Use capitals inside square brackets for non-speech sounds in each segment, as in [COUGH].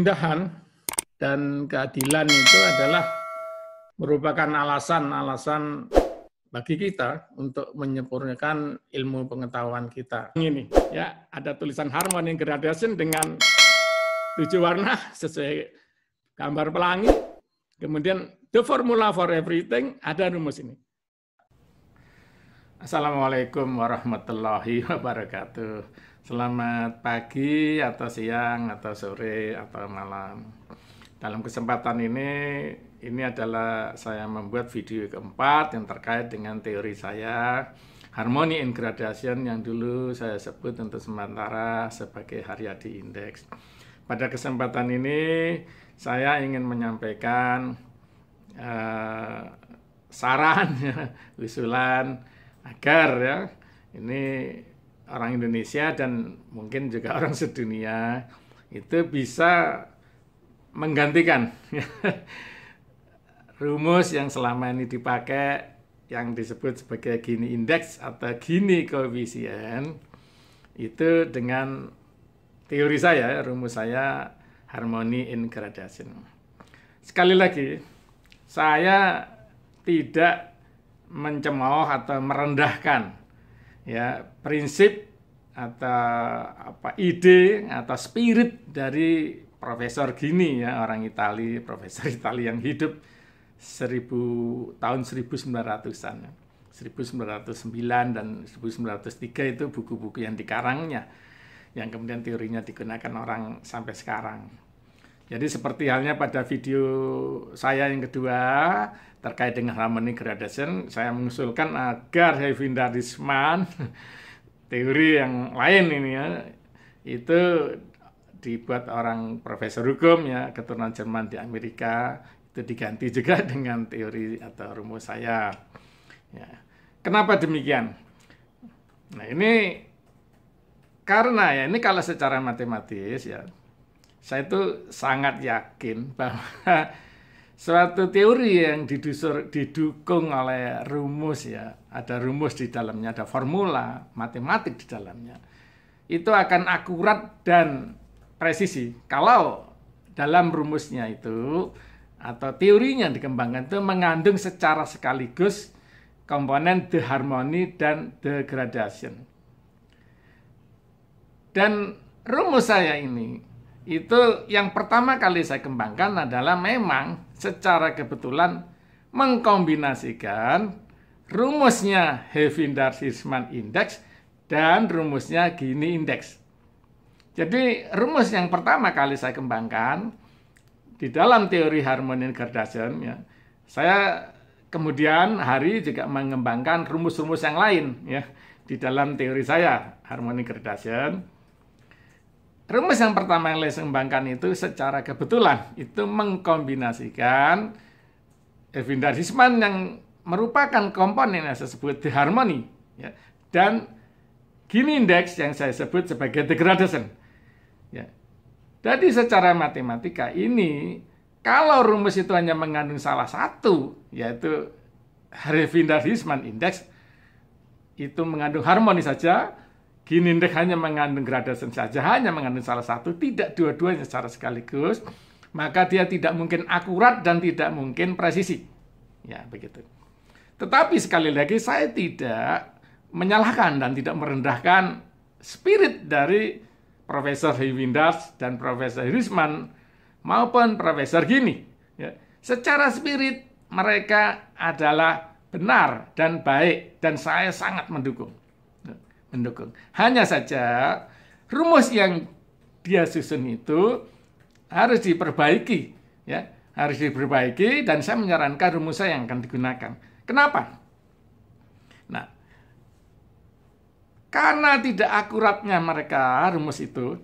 keindahan dan keadilan itu adalah merupakan alasan-alasan bagi kita untuk menyempurnakan ilmu pengetahuan kita. Ini ya ada tulisan harmoni gradation dengan tujuh warna sesuai gambar pelangi. Kemudian the formula for everything ada rumus ini. Assalamualaikum warahmatullahi wabarakatuh. Selamat pagi atau siang atau sore atau malam. Dalam kesempatan ini ini adalah saya membuat video keempat yang terkait dengan teori saya Harmony in gradation yang dulu saya sebut untuk sementara sebagai Haryadi Index. Pada kesempatan ini saya ingin menyampaikan uh, saran, [LAUGHS] usulan agar ya ini orang Indonesia dan mungkin juga [LAUGHS] orang sedunia itu bisa menggantikan [LAUGHS] rumus yang selama ini dipakai yang disebut sebagai Gini Index atau Gini koefisien itu dengan teori saya, rumus saya harmoni in gradation. Sekali lagi, saya tidak mencemooh atau merendahkan ya prinsip atau apa ide atau spirit dari Profesor Gini ya orang Itali, Profesor Itali yang hidup 1000 tahun 1900-an. 1909 dan 1903 itu buku-buku yang dikarangnya yang kemudian teorinya digunakan orang sampai sekarang. Jadi seperti halnya pada video saya yang kedua, terkait dengan harmonic gradation, saya mengusulkan agar Hevindarisman [LAUGHS] teori yang lain ini ya itu dibuat orang profesor hukum ya keturunan Jerman di Amerika itu diganti juga [LAUGHS] dengan teori atau rumus saya. Ya. Kenapa demikian? Nah ini karena ya ini kalau secara matematis ya saya itu sangat yakin bahwa [LAUGHS] suatu teori yang didusur, didukung oleh rumus ya. Ada rumus di dalamnya, ada formula matematik di dalamnya. Itu akan akurat dan presisi kalau dalam rumusnya itu atau teorinya yang dikembangkan itu mengandung secara sekaligus komponen the harmony dan the gradation. Dan rumus saya ini itu yang pertama kali saya kembangkan adalah memang secara kebetulan mengkombinasikan rumusnya Hevindar Sisman Index dan rumusnya Gini Index. Jadi rumus yang pertama kali saya kembangkan di dalam teori harmoni gradation ya, saya kemudian hari juga mengembangkan rumus-rumus yang lain ya di dalam teori saya harmoni gradation. Rumus yang pertama yang saya kembangkan itu secara kebetulan itu mengkombinasikan Evinda Risman yang merupakan komponen yang saya sebut harmoni ya, dan Gini indeks yang saya sebut sebagai degradation. Ya. Jadi secara matematika ini kalau rumus itu hanya mengandung salah satu yaitu Risman indeks itu mengandung harmoni saja Gini ndak hanya mengandung gradasi saja, hanya mengandung salah satu, tidak dua-duanya secara sekaligus, maka dia tidak mungkin akurat dan tidak mungkin presisi. Ya, begitu. Tetapi sekali lagi saya tidak menyalahkan dan tidak merendahkan spirit dari Profesor Hewindas dan Profesor Risman maupun Profesor Gini. Ya, secara spirit mereka adalah benar dan baik dan saya sangat mendukung mendukung. Hanya saja rumus yang dia susun itu harus diperbaiki, ya harus diperbaiki dan saya menyarankan rumus saya yang akan digunakan. Kenapa? Nah, karena tidak akuratnya mereka rumus itu,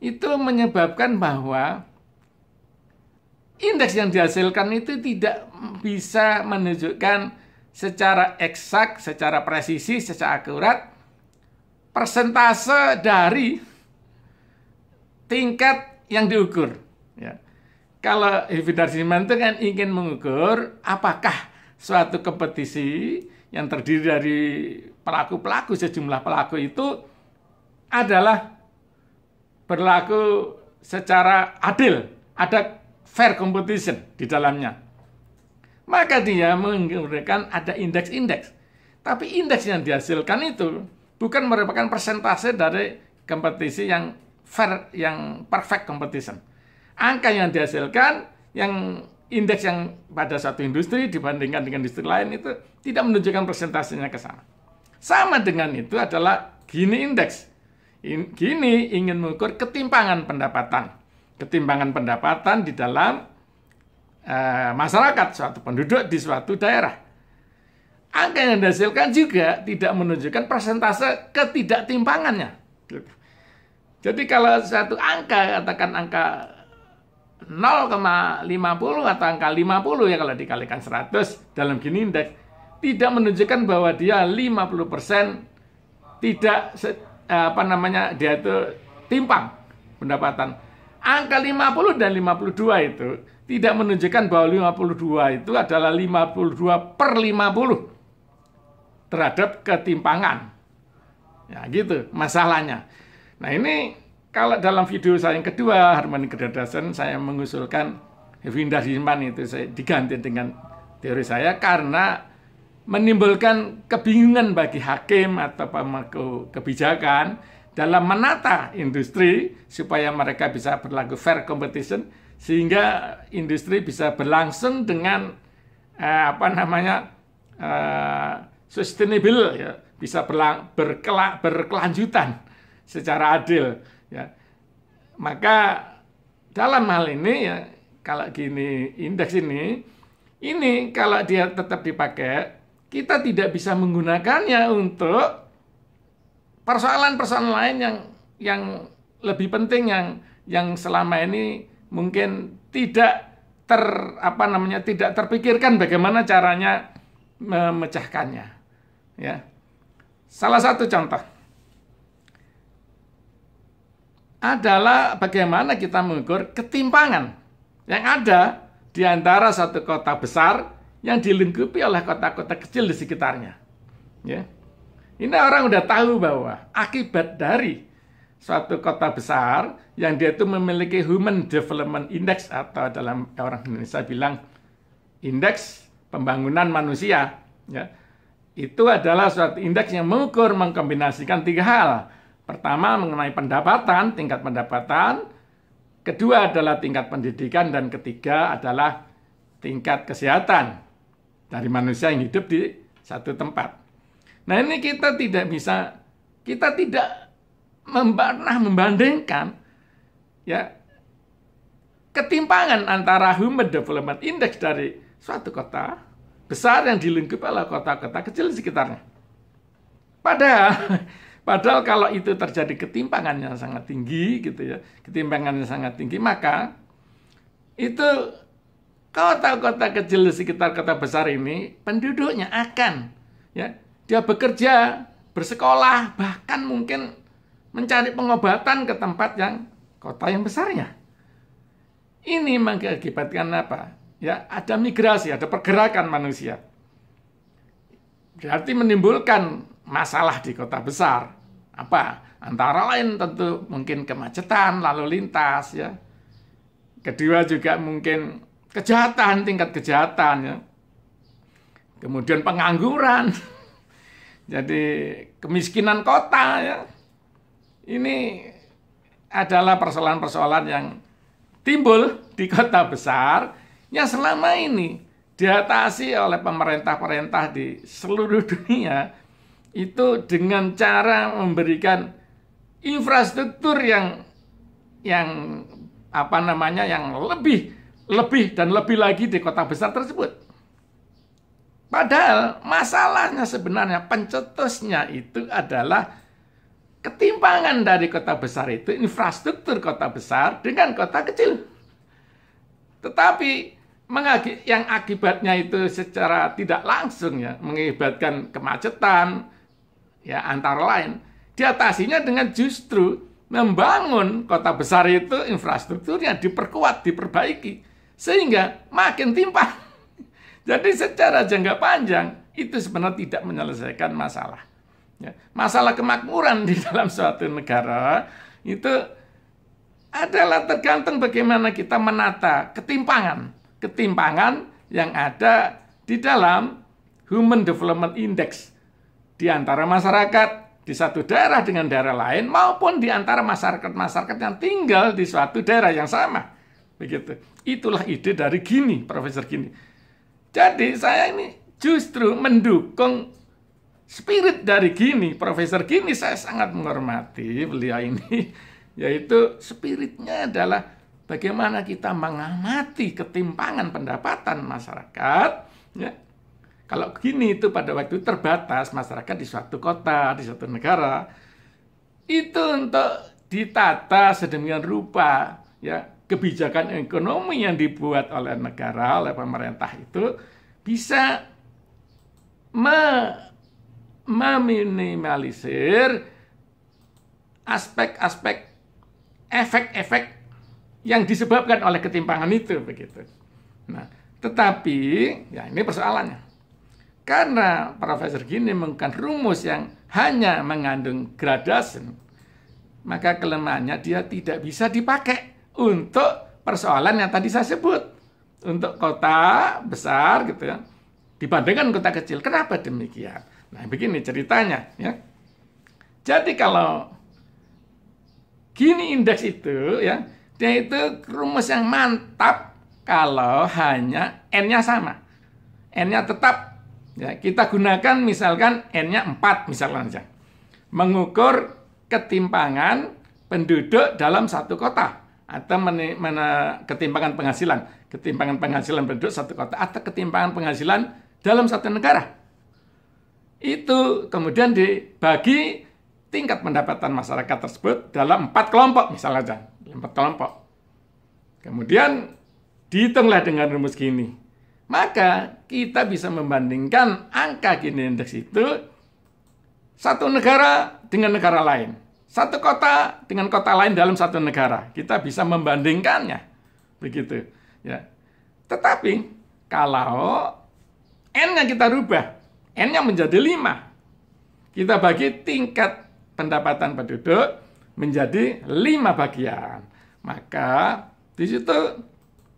itu menyebabkan bahwa indeks yang dihasilkan itu tidak bisa menunjukkan secara eksak, secara presisi, secara akurat persentase dari tingkat yang diukur. Ya. Kalau itu kan ingin mengukur apakah suatu kompetisi yang terdiri dari pelaku-pelaku sejumlah pelaku itu adalah berlaku secara adil, ada fair competition di dalamnya. Maka dia menggunakan ada indeks-indeks. Tapi indeks yang dihasilkan itu bukan merupakan persentase dari kompetisi yang fair, yang perfect competition. Angka yang dihasilkan, yang indeks yang pada satu industri dibandingkan dengan industri lain itu tidak menunjukkan persentasenya ke sana. Sama dengan itu adalah Gini indeks. Gini ingin mengukur ketimpangan pendapatan. Ketimpangan pendapatan di dalam e, masyarakat suatu penduduk di suatu daerah angka yang dihasilkan juga tidak menunjukkan persentase ketidaktimpangannya. Jadi kalau satu angka, katakan angka 0,50 atau angka 50 ya kalau dikalikan 100 dalam gini indeks, tidak menunjukkan bahwa dia 50% tidak eh, apa namanya dia itu timpang pendapatan. Angka 50 dan 52 itu tidak menunjukkan bahwa 52 itu adalah 52 per 50 terhadap ketimpangan. Ya gitu masalahnya. Nah ini kalau dalam video saya yang kedua, Harmoni gradation, saya mengusulkan Evinda Simpan itu saya diganti dengan teori saya karena menimbulkan kebingungan bagi hakim atau pemangku kebijakan dalam menata industri supaya mereka bisa berlaku fair competition sehingga industri bisa berlangsung dengan eh, apa namanya eh, sustainable ya, bisa berlang, berkela, berkelanjutan secara adil ya. Maka dalam hal ini ya kalau gini indeks ini ini kalau dia tetap dipakai kita tidak bisa menggunakannya untuk persoalan-persoalan lain yang yang lebih penting yang yang selama ini mungkin tidak ter apa namanya tidak terpikirkan bagaimana caranya memecahkannya. Ya. Salah satu contoh adalah bagaimana kita mengukur ketimpangan yang ada di antara satu kota besar yang dilengkapi oleh kota-kota kecil di sekitarnya. Ya. Ini orang udah tahu bahwa akibat dari suatu kota besar yang dia itu memiliki Human Development Index atau dalam orang Indonesia bilang indeks pembangunan manusia. Ya itu adalah suatu indeks yang mengukur mengkombinasikan tiga hal. Pertama mengenai pendapatan, tingkat pendapatan. Kedua adalah tingkat pendidikan dan ketiga adalah tingkat kesehatan dari manusia yang hidup di satu tempat. Nah ini kita tidak bisa, kita tidak pernah membandingkan ya ketimpangan antara Human Development Index dari suatu kota besar yang dilengkapi oleh kota-kota kecil di sekitarnya. Padahal, [LAUGHS] padahal kalau itu terjadi ketimpangan yang sangat tinggi gitu ya, ketimpangan yang sangat tinggi maka itu kota-kota kecil di sekitar kota besar ini penduduknya akan ya dia bekerja, bersekolah, bahkan mungkin mencari pengobatan ke tempat yang kota yang besarnya. Ini mengakibatkan apa? ya ada migrasi, ada pergerakan manusia. Berarti menimbulkan masalah di kota besar. Apa? Antara lain tentu mungkin kemacetan lalu lintas ya. Kedua juga mungkin kejahatan, tingkat kejahatan ya. Kemudian pengangguran. [LAUGHS] Jadi kemiskinan kota ya. Ini adalah persoalan-persoalan yang timbul di kota besar yang selama ini diatasi oleh pemerintah-pemerintah di seluruh dunia itu dengan cara memberikan infrastruktur yang yang apa namanya yang lebih lebih dan lebih lagi di kota besar tersebut. Padahal masalahnya sebenarnya pencetusnya itu adalah ketimpangan dari kota besar itu infrastruktur kota besar dengan kota kecil. Tetapi yang akibatnya itu secara tidak langsung ya mengibatkan kemacetan ya antara lain diatasinya dengan justru membangun kota besar itu infrastrukturnya diperkuat diperbaiki sehingga makin timpang [LAUGHS] jadi secara jangka panjang itu sebenarnya tidak menyelesaikan masalah ya, masalah kemakmuran [LAUGHS] di dalam suatu negara itu adalah tergantung bagaimana kita menata ketimpangan ketimpangan yang ada di dalam Human Development Index di antara masyarakat di satu daerah dengan daerah lain maupun di antara masyarakat-masyarakat yang tinggal di suatu daerah yang sama. Begitu. Itulah ide dari Gini, Profesor Gini. Jadi saya ini justru mendukung spirit dari Gini, Profesor Gini saya sangat menghormati beliau ini [LAUGHS] yaitu spiritnya adalah bagaimana kita mengamati ketimpangan pendapatan masyarakat ya kalau begini itu pada waktu terbatas masyarakat di suatu kota di suatu negara itu untuk ditata sedemikian rupa ya kebijakan ekonomi yang dibuat oleh negara oleh pemerintah itu bisa me meminimalisir aspek-aspek efek-efek yang disebabkan oleh ketimpangan itu begitu. Nah, tetapi ya ini persoalannya. Karena Profesor Gini menggunakan rumus yang hanya mengandung gradasi, maka kelemahannya dia tidak bisa dipakai untuk persoalan yang tadi saya sebut. Untuk kota besar gitu ya, dibandingkan kota kecil. Kenapa demikian? Nah, begini ceritanya ya. Jadi kalau Gini indeks itu ya dia itu rumus yang mantap kalau hanya N-nya sama. N-nya tetap. Ya, kita gunakan misalkan N-nya 4 misalkan saja. Mengukur ketimpangan penduduk dalam satu kota atau mana ketimpangan penghasilan, ketimpangan penghasilan penduduk satu kota atau ketimpangan penghasilan dalam satu negara. Itu kemudian dibagi tingkat pendapatan masyarakat tersebut dalam empat kelompok misalnya empat kelompok. Kemudian dihitunglah dengan rumus gini. Maka kita bisa membandingkan angka Gini indeks itu satu negara dengan negara lain. Satu kota dengan kota lain dalam satu negara. Kita bisa membandingkannya. Begitu. Ya. Tetapi kalau n yang kita rubah, n yang menjadi 5. Kita bagi tingkat pendapatan penduduk menjadi lima bagian. Maka di situ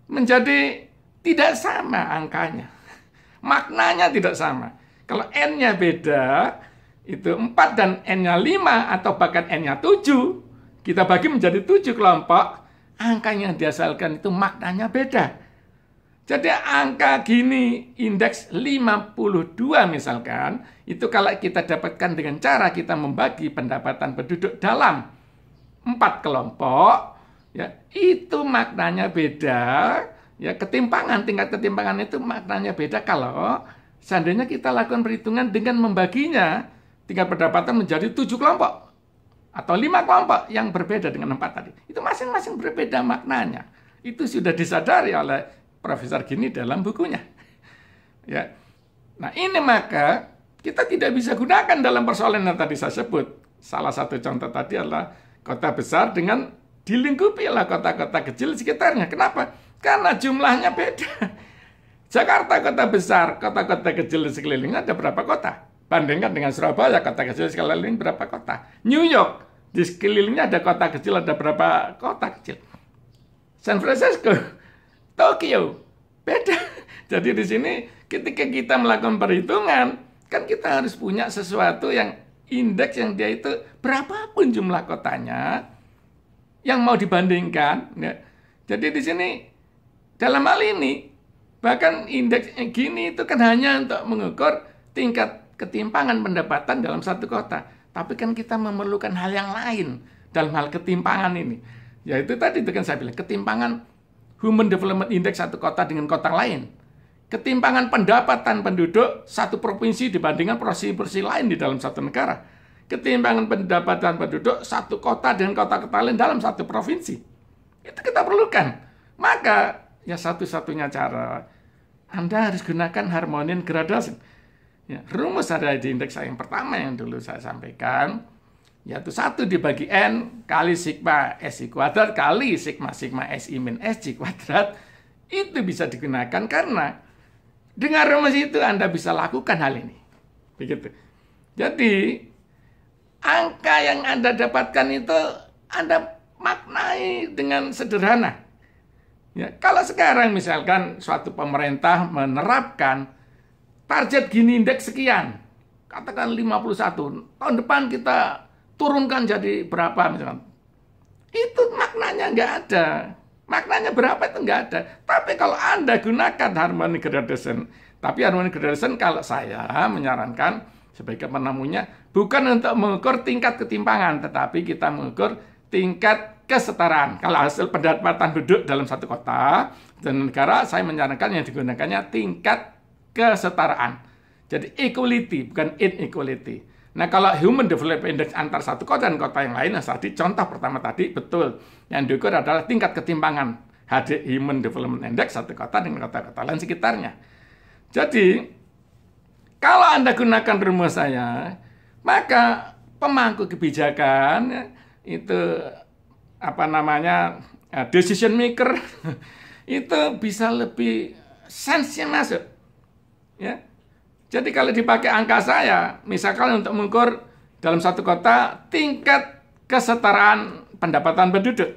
menjadi tidak sama angkanya. [LAUGHS] Maknanya tidak sama. Kalau N-nya beda, itu 4 dan N-nya 5 atau bahkan N-nya 7, kita bagi menjadi 7 kelompok, angkanya yang dihasilkan itu maknanya beda. Jadi angka gini, indeks 52 misalkan, itu kalau kita dapatkan dengan cara kita membagi pendapatan penduduk dalam empat kelompok ya itu maknanya beda ya ketimpangan tingkat ketimpangan itu maknanya beda kalau seandainya kita lakukan perhitungan dengan membaginya tingkat pendapatan menjadi tujuh kelompok atau lima kelompok yang berbeda dengan empat tadi itu masing-masing berbeda maknanya itu sudah disadari oleh Profesor Gini dalam bukunya ya nah ini maka kita tidak bisa gunakan dalam persoalan yang tadi saya sebut salah satu contoh tadi adalah Kota besar dengan dilingkupi lah kota-kota kecil sekitarnya. Kenapa? Karena jumlahnya beda. Jakarta kota besar, kota-kota kecil di sekelilingnya ada berapa kota? Bandingkan dengan Surabaya, kota kecil di sekeliling berapa kota? New York, di sekelilingnya ada kota kecil, ada berapa kota kecil? San Francisco, [LAUGHS] Tokyo, beda. [LAUGHS] Jadi di sini ketika kita melakukan perhitungan, kan kita harus punya sesuatu yang indeks yang dia itu berapapun jumlah kotanya yang mau dibandingkan. Ya. Jadi di sini dalam hal ini bahkan indeks gini itu kan hanya untuk mengukur tingkat ketimpangan pendapatan dalam satu kota. Tapi kan kita memerlukan hal yang lain dalam hal ketimpangan ini. Yaitu tadi itu kan saya bilang ketimpangan Human Development Index satu kota dengan kota lain ketimpangan pendapatan penduduk satu provinsi dibandingkan provinsi-provinsi lain di dalam satu negara. Ketimpangan pendapatan penduduk satu kota dengan kota-kota lain dalam satu provinsi. Itu kita perlukan. Maka ya satu-satunya cara Anda harus gunakan harmonian gradasi. Ya, rumus ada di indeks yang pertama yang dulu saya sampaikan yaitu satu dibagi n kali sigma s kuadrat kali sigma sigma si min sj kuadrat itu bisa digunakan karena dengan rumus itu Anda bisa lakukan hal ini. Begitu. Jadi, angka yang Anda dapatkan itu Anda maknai dengan sederhana. Ya, kalau sekarang misalkan suatu pemerintah menerapkan target gini indeks sekian, katakan 51, tahun depan kita turunkan jadi berapa misalkan. Itu maknanya nggak ada. Maknanya berapa itu nggak ada. Tapi kalau Anda gunakan harmoni gradation. Tapi harmoni gradation kalau saya menyarankan sebagai penemunya bukan untuk mengukur tingkat ketimpangan, tetapi kita mengukur tingkat kesetaraan. Kalau hasil pendapatan duduk dalam satu kota dan negara, saya menyarankan yang digunakannya tingkat kesetaraan. Jadi equality, bukan inequality. Nah kalau Human Development Index antar satu kota dan kota yang lain, yang nah, tadi contoh pertama tadi betul yang diukur adalah tingkat ketimpangan HD Human Development Index satu kota dengan kota-kota lain sekitarnya. Jadi kalau anda gunakan rumus saya, maka pemangku kebijakan ya, itu apa namanya eh, decision maker [LAUGHS] itu bisa lebih sense masuk, ya jadi kalau dipakai angka saya, misalkan untuk mengukur dalam satu kota tingkat kesetaraan pendapatan penduduk.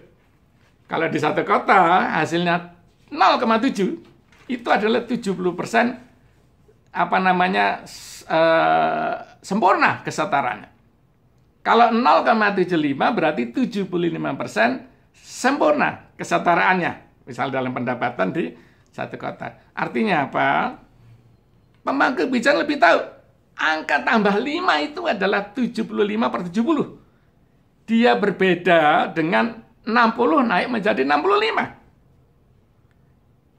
Kalau di satu kota hasilnya 0,7, itu adalah 70 persen apa namanya e, sempurna kesetaraannya. Kalau 0,75 berarti 75 persen sempurna kesetaraannya. Misal dalam pendapatan di satu kota. Artinya apa? Pemangku kebijakan lebih tahu. Angka tambah 5 itu adalah 75 per 70. Dia berbeda dengan 60 naik menjadi 65.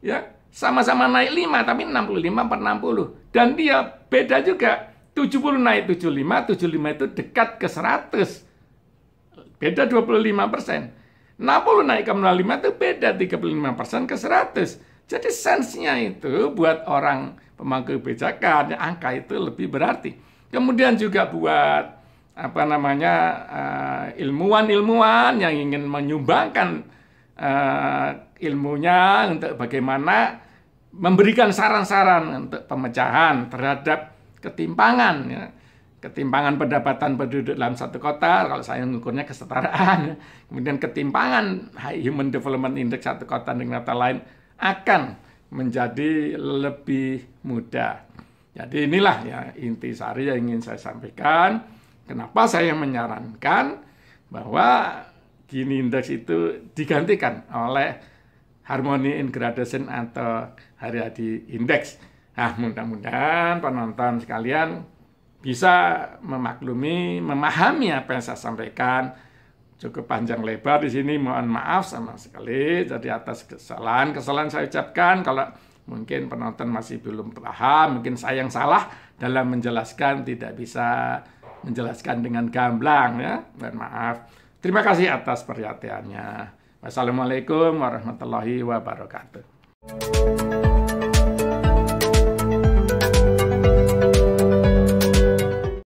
Ya, sama-sama naik 5 tapi 65 per 60. Dan dia beda juga. 70 naik 75, 75 itu dekat ke 100. Beda 25 persen. 60 naik ke 65 itu beda 35 persen ke 100. Jadi sensenya itu buat orang pemangku kebijakan, ya, angka itu lebih berarti. Kemudian juga buat apa namanya eh, ilmuwan-ilmuwan yang ingin menyumbangkan uh, ilmunya untuk bagaimana memberikan saran-saran untuk pemecahan terhadap ketimpangan ya. ketimpangan pendapatan penduduk dalam satu kota kalau saya mengukurnya kesetaraan ya. kemudian ketimpangan human development index satu kota dengan kota lain akan menjadi lebih mudah. Jadi inilah ya inti sari yang ingin saya sampaikan. Kenapa saya menyarankan bahwa Gini indeks itu digantikan oleh Harmony in Gradation atau Hari Hadi Index. Nah, mudah-mudahan penonton sekalian bisa memaklumi, memahami apa yang saya sampaikan, cukup panjang lebar di sini mohon maaf sama sekali jadi atas kesalahan kesalahan saya ucapkan kalau mungkin penonton masih belum paham mungkin saya yang salah dalam menjelaskan tidak bisa menjelaskan dengan gamblang ya mohon maaf terima kasih atas perhatiannya wassalamualaikum warahmatullahi wabarakatuh